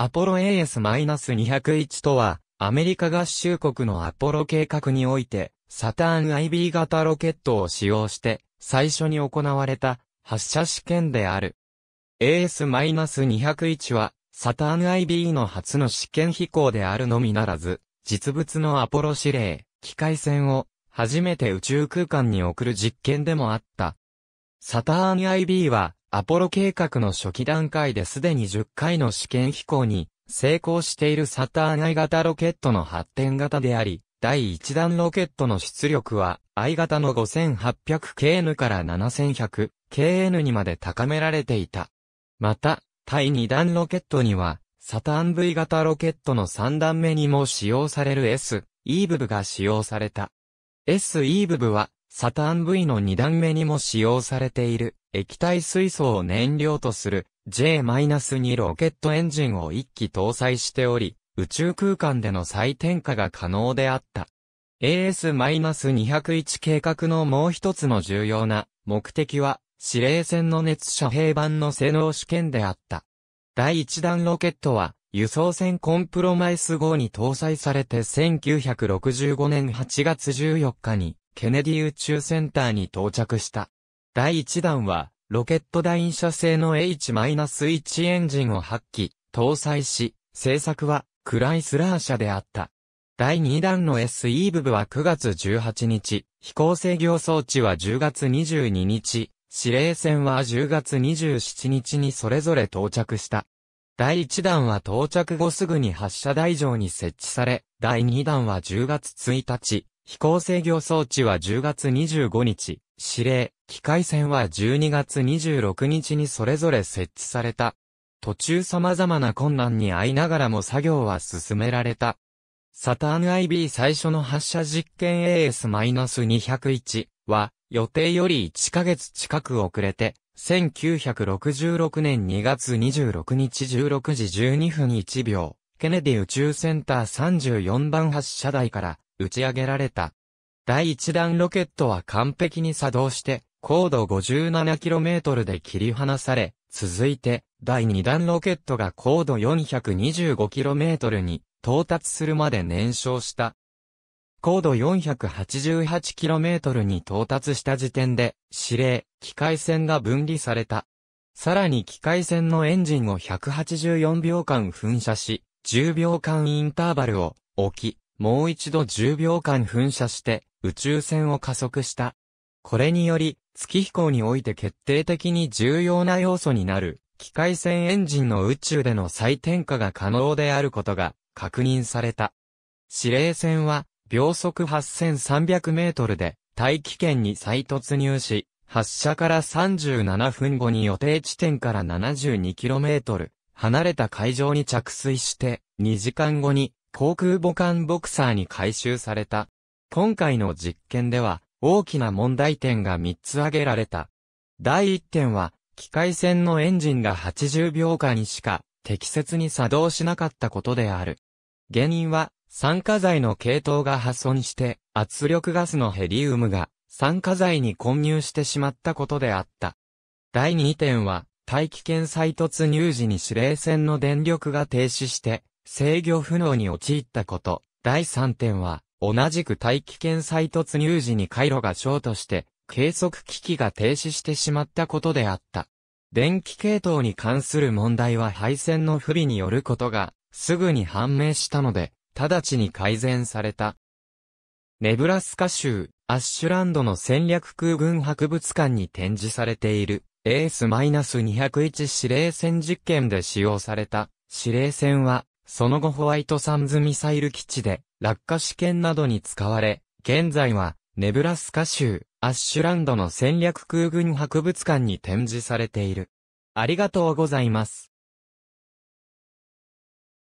アポロ AS-201 とは、アメリカ合衆国のアポロ計画において、サターン IB 型ロケットを使用して、最初に行われた発射試験である。AS-201 は、サターン IB の初の試験飛行であるのみならず、実物のアポロ指令、機械船を、初めて宇宙空間に送る実験でもあった。サターン IB は、アポロ計画の初期段階ですでに10回の試験飛行に成功しているサターン I 型ロケットの発展型であり、第1弾ロケットの出力は I 型の 5800KN から 7100KN にまで高められていた。また、第2弾ロケットには、サターン V 型ロケットの3段目にも使用される S、E 部部が使用された。S、E 部部は、サターン V の2段目にも使用されている。液体水素を燃料とする J-2 ロケットエンジンを一機搭載しており、宇宙空間での再点火が可能であった。AS-201 計画のもう一つの重要な目的は、司令船の熱遮蔽板の性能試験であった。第1弾ロケットは、輸送船コンプロマイス号に搭載されて1965年8月14日に、ケネディ宇宙センターに到着した。第1弾は、ロケット第2射製の H-1 エンジンを発揮、搭載し、製作は、クライスラー社であった。第2弾の SE 部部は9月18日、飛行制御装置は10月22日、指令船は10月27日にそれぞれ到着した。第1弾は到着後すぐに発射台上に設置され、第2弾は10月1日、飛行制御装置は10月25日、指令、機械船は12月26日にそれぞれ設置された。途中様々な困難に遭いながらも作業は進められた。サターン IB 最初の発射実験 AS-201 は予定より1ヶ月近く遅れて1966年2月26日16時12分1秒、ケネディ宇宙センター34番発射台から打ち上げられた。第1弾ロケットは完璧に作動して高度 57km で切り離され、続いて、第2弾ロケットが高度 425km に到達するまで燃焼した。高度 488km に到達した時点で、指令、機械船が分離された。さらに機械船のエンジンを184秒間噴射し、10秒間インターバルを置き、もう一度10秒間噴射して、宇宙船を加速した。これにより、月飛行において決定的に重要な要素になる、機械船エンジンの宇宙での再転化が可能であることが確認された。指令船は、秒速8300メートルで、大気圏に再突入し、発射から37分後に予定地点から7 2トル、離れた海上に着水して、2時間後に航空母艦ボクサーに回収された。今回の実験では、大きな問題点が3つ挙げられた。第1点は、機械船のエンジンが80秒間にしか適切に作動しなかったことである。原因は、酸化剤の系統が破損して圧力ガスのヘリウムが酸化剤に混入してしまったことであった。第2点は、大気圏再突入時に指令船の電力が停止して制御不能に陥ったこと。第3点は、同じく大気圏再突入時に回路がショートして、計測機器が停止してしまったことであった。電気系統に関する問題は配線の不備によることが、すぐに判明したので、直ちに改善された。ネブラスカ州、アッシュランドの戦略空軍博物館に展示されている、エース2 0 1指令戦実験で使用された、指令戦は、その後ホワイトサンズミサイル基地で、落下試験などに使われ、現在は、ネブラスカ州、アッシュランドの戦略空軍博物館に展示されている。ありがとうございます。